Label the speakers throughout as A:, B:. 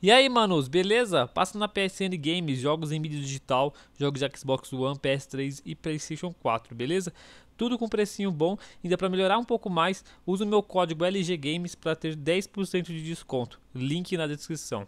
A: E aí, manos, beleza? Passa na PSN Games, jogos em mídia digital, jogos de Xbox One, PS3 e PlayStation 4, beleza? Tudo com precinho bom, ainda para melhorar um pouco mais, usa o meu código LG Games para ter 10% de desconto. Link na descrição.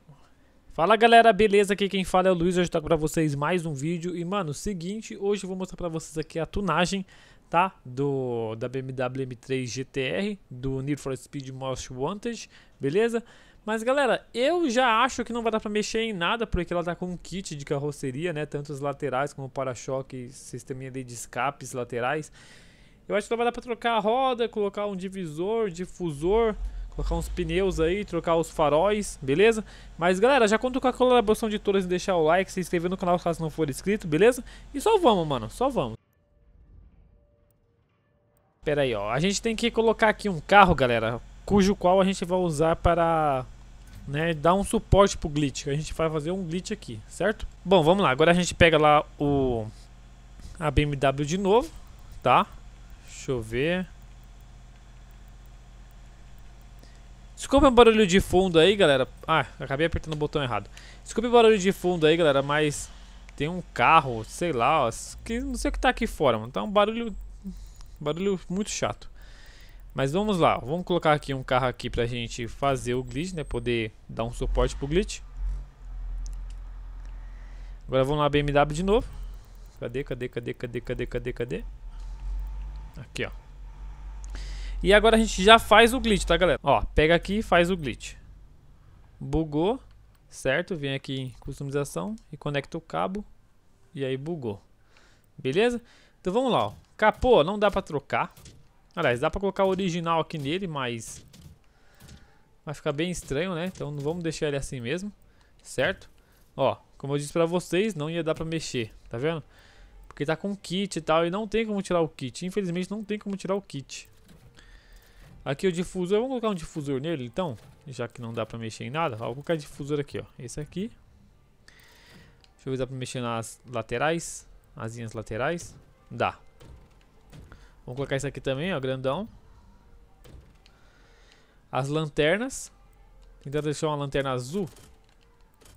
A: Fala galera, beleza? Aqui quem fala é o Luiz, hoje tá para vocês mais um vídeo. E mano, seguinte, hoje eu vou mostrar para vocês aqui a tunagem, tá? Do da BMW M3 GTR, do Need for Speed Most Wanted, beleza? Mas galera, eu já acho que não vai dar pra mexer em nada, porque ela tá com um kit de carroceria, né? Tanto os laterais como o para-choque, sisteminha de escapes laterais. Eu acho que não vai dar pra trocar a roda, colocar um divisor, difusor, colocar uns pneus aí, trocar os faróis, beleza? Mas galera, já conto com a colaboração de todos em deixar o like, se inscrever no canal caso não for inscrito, beleza? E só vamos, mano, só vamos. Pera aí, ó. A gente tem que colocar aqui um carro, galera cujo qual a gente vai usar para né, dar um suporte para o glitch. A gente vai fazer um glitch aqui, certo? Bom, vamos lá. Agora a gente pega lá o a BMW de novo, tá? Deixa eu ver. Desculpa o barulho de fundo aí, galera. Ah, acabei apertando o botão errado. Desculpa o barulho de fundo aí, galera, mas tem um carro, sei lá, ó, que não sei o que tá aqui fora, mano. Tá um barulho barulho muito chato. Mas vamos lá, vamos colocar aqui um carro aqui pra gente fazer o glitch, né? Poder dar um suporte pro glitch. Agora vamos lá BMW de novo. Cadê, cadê, cadê, cadê, cadê, cadê, cadê? Aqui, ó. E agora a gente já faz o glitch, tá, galera? Ó, pega aqui e faz o glitch. Bugou, certo? Vem aqui em customização e conecta o cabo. E aí bugou. Beleza? Então vamos lá, ó. Capô não dá pra trocar, Aliás, dá pra colocar o original aqui nele, mas... Vai ficar bem estranho, né? Então não vamos deixar ele assim mesmo, certo? Ó, como eu disse pra vocês, não ia dar pra mexer, tá vendo? Porque tá com kit e tal, e não tem como tirar o kit. Infelizmente não tem como tirar o kit. Aqui o difusor, vamos colocar um difusor nele então, já que não dá pra mexer em nada. Ó, vou colocar difusor aqui, ó, esse aqui. Deixa eu ver se dá pra mexer nas laterais, asinhas laterais. Dá, Vamos colocar isso aqui também, ó, grandão. As lanternas. Tentar deixar uma lanterna azul.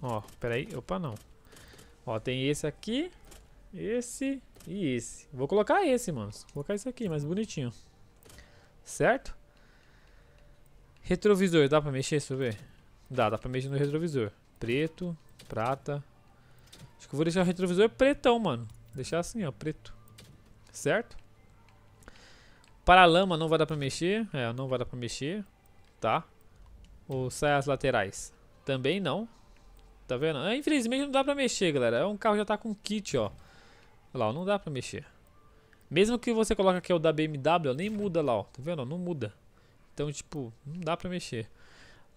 A: Ó, peraí. Opa, não. Ó, tem esse aqui. Esse e esse. Vou colocar esse, mano. Vou colocar esse aqui, mais bonitinho. Certo? Retrovisor. Dá pra mexer? Deixa eu ver. Dá, dá pra mexer no retrovisor. Preto, prata. Acho que eu vou deixar o retrovisor pretão, mano. Deixar assim, ó, preto. Certo? Para lama não vai dar pra mexer. É, não vai dar pra mexer. Tá. Ou as laterais. Também não. Tá vendo? Ah, infelizmente não dá pra mexer, galera. É um carro que já tá com kit, ó. Olha lá, não dá pra mexer. Mesmo que você coloque aqui o da BMW, nem muda lá, ó. Tá vendo? Não muda. Então, tipo, não dá pra mexer.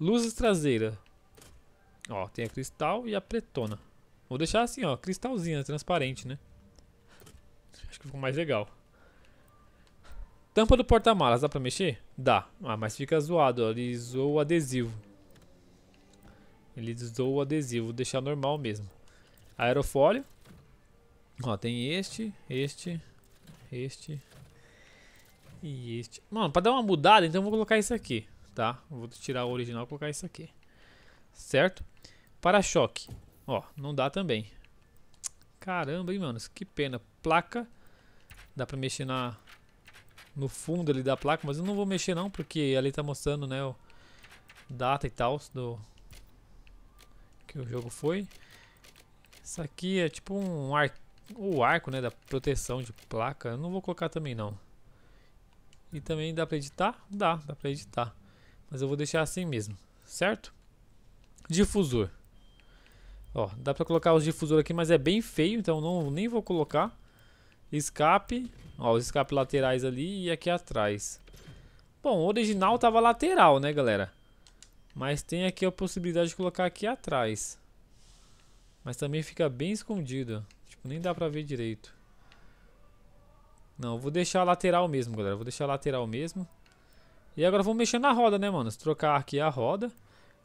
A: Luzes traseira. Ó, tem a cristal e a pretona. Vou deixar assim, ó. Cristalzinha, transparente, né? Acho que ficou mais legal. Tampa do porta-malas, dá pra mexer? Dá. Ah, mas fica zoado, ó. Ele zoou o adesivo. Ele zoou o adesivo, vou deixar normal mesmo. Aerofólio. Ó, tem este, este, este e este. Mano, pra dar uma mudada, então eu vou colocar isso aqui, tá? Vou tirar o original e colocar isso aqui. Certo? Para-choque. Ó, não dá também. Caramba, hein, mano? Que pena. Placa. Dá pra mexer na, no fundo ali da placa, mas eu não vou mexer não, porque ali tá mostrando, né, o data e tal do que o jogo foi. Isso aqui é tipo um ar... o arco, né, da proteção de placa. Eu não vou colocar também não. E também dá para editar? Dá, dá para editar. Mas eu vou deixar assim mesmo, certo? Difusor. Ó, dá para colocar os difusores aqui, mas é bem feio, então não nem vou colocar. Escape. Ó, os escapes laterais ali e aqui atrás. Bom, o original tava lateral, né, galera? Mas tem aqui a possibilidade de colocar aqui atrás. Mas também fica bem escondido. Tipo, nem dá pra ver direito. Não, vou deixar lateral mesmo, galera. Vou deixar lateral mesmo. E agora vamos mexer na roda, né, mano? trocar aqui a roda.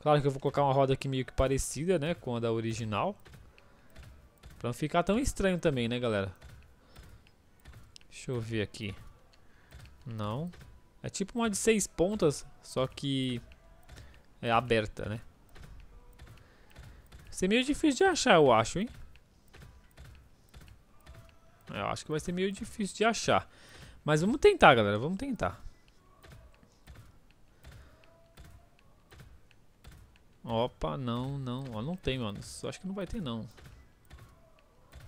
A: Claro que eu vou colocar uma roda aqui meio que parecida, né, com a da original. Pra não ficar tão estranho também, né, galera? Deixa eu ver aqui. Não. É tipo uma de seis pontas, só que é aberta, né? Vai ser meio difícil de achar, eu acho, hein? Eu acho que vai ser meio difícil de achar. Mas vamos tentar, galera. Vamos tentar. Opa, não, não. Ó, não tem, mano. Acho que não vai ter, não.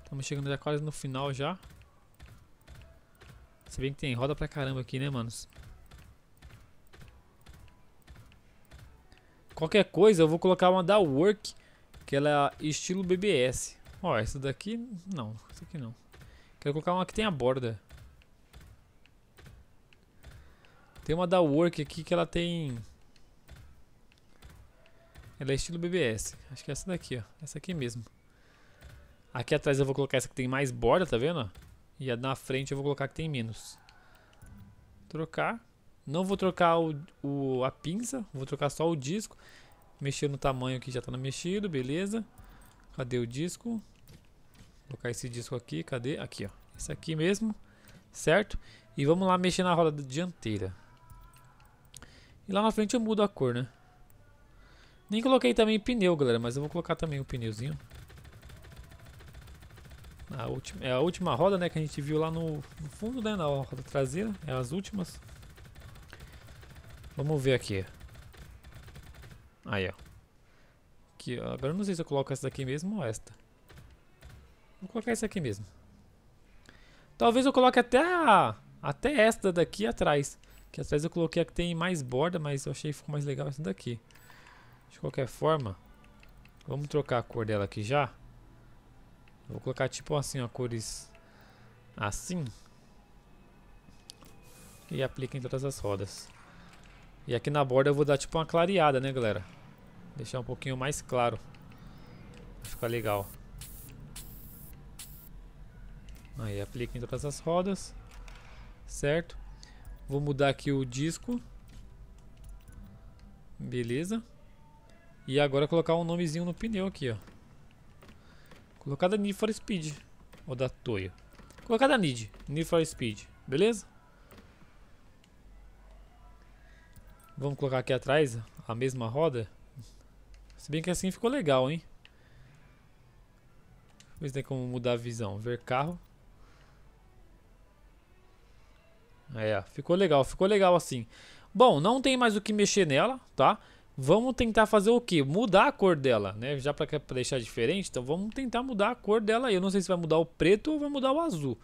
A: Estamos chegando já quase no final já. Se bem que tem roda pra caramba aqui, né, manos? Qualquer coisa, eu vou colocar uma da Work, que ela é estilo BBS. Ó, essa daqui, não. Essa aqui não. Quero colocar uma que tem a borda. Tem uma da Work aqui que ela tem... Ela é estilo BBS. Acho que é essa daqui, ó. Essa aqui mesmo. Aqui atrás eu vou colocar essa que tem mais borda, tá vendo? E na frente eu vou colocar que tem menos. Trocar. Não vou trocar o, o, a pinça, vou trocar só o disco. Mexer no tamanho que já está mexido, beleza. Cadê o disco? Vou colocar esse disco aqui, cadê? Aqui, ó. Esse aqui mesmo, certo? E vamos lá mexer na roda dianteira. E lá na frente eu mudo a cor, né? Nem coloquei também pneu, galera, mas eu vou colocar também o pneuzinho. A última, é a última roda né, que a gente viu lá no, no fundo, né, na roda traseira. É as últimas. Vamos ver aqui. Aí, ó. Aqui, ó. Agora eu não sei se eu coloco essa daqui mesmo ou esta. Vou colocar essa aqui mesmo. Talvez eu coloque até a, até esta daqui atrás. Que atrás eu coloquei a que tem mais borda, mas eu achei que ficou mais legal essa daqui. De qualquer forma, vamos trocar a cor dela aqui já. Vou colocar tipo assim, ó, cores assim. E aplica em todas as rodas. E aqui na borda eu vou dar tipo uma clareada, né, galera? Deixar um pouquinho mais claro. Vai ficar legal. Aí aplica em todas as rodas. Certo? Vou mudar aqui o disco. Beleza. E agora colocar um nomezinho no pneu aqui, ó. Colocar da Need for Speed. Ou da Toya. Colocar da Need. Need for Speed. Beleza? Vamos colocar aqui atrás a mesma roda. Se bem que assim ficou legal, hein? Ver se tem como mudar a visão. Ver carro. É, ficou legal. Ficou legal assim. Bom, não tem mais o que mexer nela, tá? Vamos tentar fazer o que? Mudar a cor dela, né? Já para deixar diferente, então vamos tentar mudar a cor dela. Eu não sei se vai mudar o preto ou vai mudar o azul.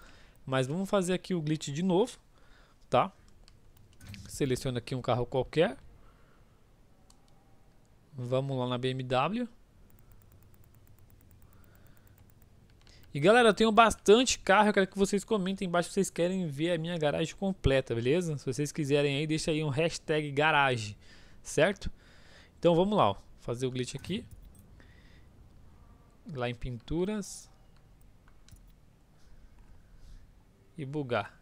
A: Mas vamos fazer aqui o glitch de novo, tá? Seleciona aqui um carro qualquer. Vamos lá na BMW. E galera, eu tenho bastante carro, eu quero que vocês comentem embaixo se vocês querem ver a minha garagem completa, beleza? Se vocês quiserem aí, deixa aí um hashtag garagem, certo? Então vamos lá, ó. fazer o glitch aqui. Lá em pinturas. E bugar.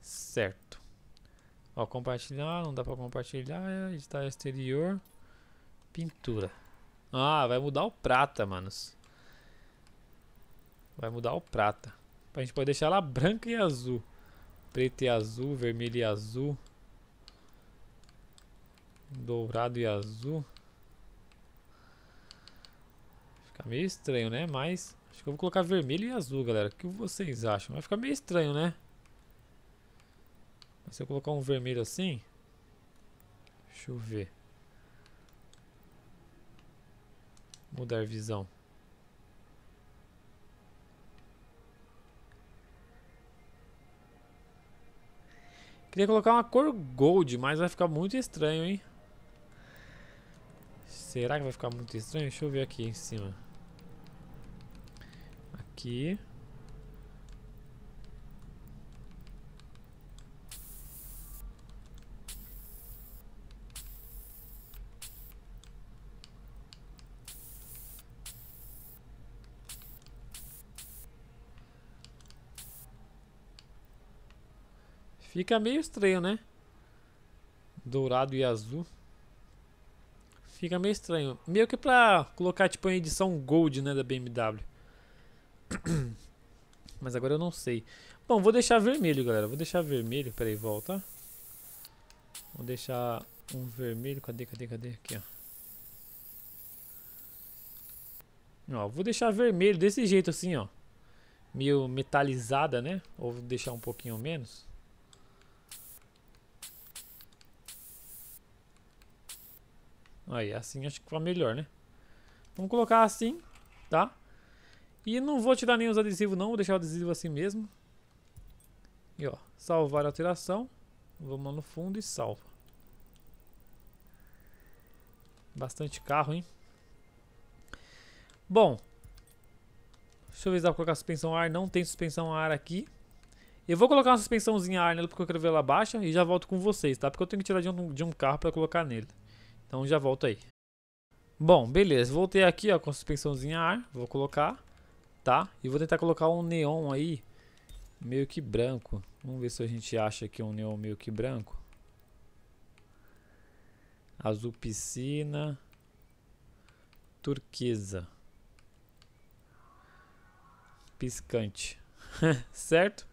A: Certo. Ó, compartilhar, não dá pra compartilhar, é editar exterior, pintura. Ah, vai mudar o prata, manos. Vai mudar o prata. A gente pode deixar ela branca e azul. Preto e azul, vermelho e azul. Dourado e azul. Fica meio estranho, né? Mas acho que eu vou colocar vermelho e azul, galera. O que vocês acham? Vai ficar meio estranho, né? Mas se eu colocar um vermelho assim... Deixa eu ver. Mudar visão. Queria colocar uma cor gold, mas vai ficar muito estranho, hein? Será que vai ficar muito estranho? Deixa eu ver aqui em cima. Aqui. Fica meio estranho, né? Dourado e azul. Fica meio estranho. Meio que pra colocar tipo a edição Gold, né, da BMW. Mas agora eu não sei. Bom, vou deixar vermelho, galera. Vou deixar vermelho. Pera aí, volta. Vou deixar um vermelho. Cadê, cadê, cadê? Aqui, ó. Ó, vou deixar vermelho desse jeito assim, ó. Meio metalizada, né? Ou deixar um pouquinho menos. Aí, assim acho que foi melhor, né? Vamos colocar assim, tá? E não vou tirar nem os adesivos, não, vou deixar o adesivo assim mesmo. E ó, salvar a alteração. Vamos lá no fundo e salva. Bastante carro, hein? Bom. Deixa eu ver se dá pra colocar suspensão a ar. Não tem suspensão a ar aqui. Eu vou colocar uma suspensãozinha a ar nele porque eu quero ver ela baixa. E já volto com vocês, tá? Porque eu tenho que tirar de um, de um carro pra colocar nele. Então já volto aí. Bom, beleza. Voltei aqui ó, com a suspensãozinha ar. Vou colocar, tá? E vou tentar colocar um neon aí meio que branco. Vamos ver se a gente acha aqui um neon meio que branco. Azul piscina. Turquesa. Piscante. certo?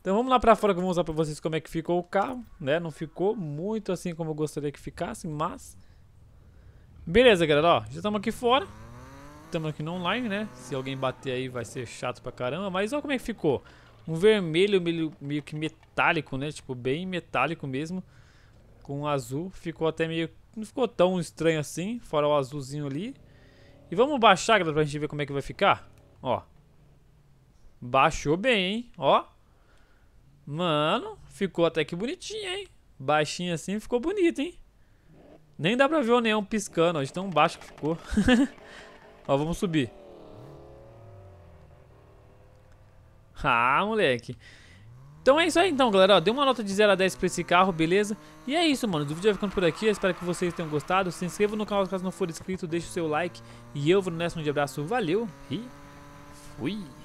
A: Então vamos lá pra fora que eu vou mostrar pra vocês como é que ficou o carro, né? Não ficou muito assim como eu gostaria que ficasse, mas... Beleza, galera, ó, já estamos aqui fora. Estamos aqui no online, né? Se alguém bater aí vai ser chato pra caramba, mas olha como é que ficou. Um vermelho meio, meio que metálico, né? Tipo, bem metálico mesmo. Com um azul, ficou até meio... Não ficou tão estranho assim, fora o azulzinho ali. E vamos baixar, galera, pra gente ver como é que vai ficar. Ó. Baixou bem, hein? Ó, Mano, ficou até que bonitinho, hein? Baixinho assim, ficou bonito, hein? Nem dá pra ver o neon piscando, ó, de tão baixo que ficou. ó, vamos subir. Ah, moleque. Então é isso aí então, galera. Deu uma nota de 0 a 10 pra esse carro, beleza? E é isso, mano. O vídeo vai ficando por aqui. Eu espero que vocês tenham gostado. Se inscreva no canal caso não for inscrito. Deixe o seu like. E eu vou no nessa um de abraço. Valeu e fui.